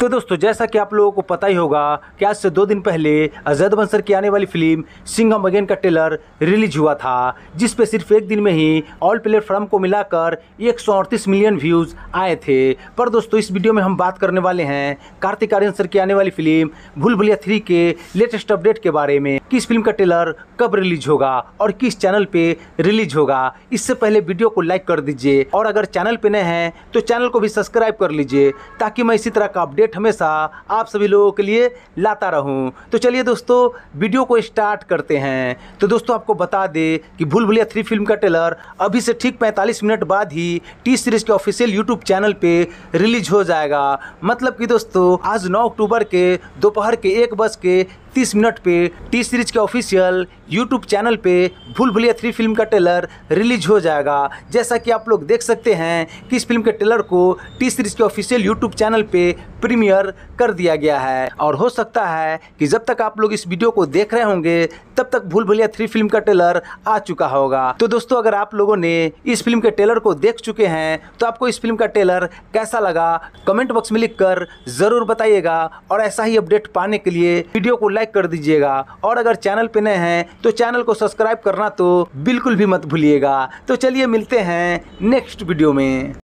तो दोस्तों जैसा कि आप लोगों को पता ही होगा कि आज से दो दिन पहले अजद बंसर की आने वाली फिल्म सिंगम अगेन का ट्रेलर रिलीज हुआ था जिस पे सिर्फ एक दिन में ही ऑल प्लेटफॉर्म को मिलाकर एक मिलियन व्यूज आए थे पर दोस्तों इस वीडियो में हम बात करने वाले हैं कार्तिक आर्यन सर की आने वाली फिल्म भूल भुलिया थ्री के लेटेस्ट अपडेट के बारे में किस फिल्म का ट्रेलर कब रिलीज होगा और किस चैनल पे रिलीज होगा इससे पहले वीडियो को लाइक कर दीजिए और अगर चैनल पे नए हैं तो चैनल को भी सब्सक्राइब कर लीजिए ताकि मैं इसी तरह का अपडेट अपडेट हमेशा आप सभी लोगों के लिए लाता रहूं तो चलिए दोस्तों वीडियो को स्टार्ट करते हैं तो दोस्तों आपको बता दें कि भूल भुलिया थ्री फिल्म का ट्रेलर अभी से ठीक 45 मिनट बाद ही टी सीरीज के ऑफिशियल यूट्यूब चैनल पे रिलीज हो जाएगा मतलब कि दोस्तों आज नौ अक्टूबर के दोपहर के एक बज के तीस मिनट पे टी सीरीज के ऑफिशियल यूट्यूब चैनल पे भूल भुलिया थ्री फिल्म का ट्रेलर रिलीज हो जाएगा जैसा कि आप लोग देख सकते हैं कि इस फिल्म के ट्रेलर को टी सीरीज के ऑफिशियल यूट्यूब चैनल पे प्रीमियर कर दिया गया है और हो सकता है कि जब तक आप लोग इस वीडियो को देख रहे होंगे तब तक भूल भुलिया थ्री फिल्म का ट्रेलर आ चुका होगा तो दोस्तों अगर आप लोगों ने इस फिल्म के ट्रेलर को देख चुके हैं तो आपको इस फिल्म का ट्रेलर कैसा लगा कमेंट बॉक्स में लिख जरूर बताइएगा और ऐसा ही अपडेट पाने के लिए वीडियो को लाइक लाइक कर दीजिएगा और अगर चैनल पे नए हैं तो चैनल को सब्सक्राइब करना तो बिल्कुल भी मत भूलिएगा तो चलिए मिलते हैं नेक्स्ट वीडियो में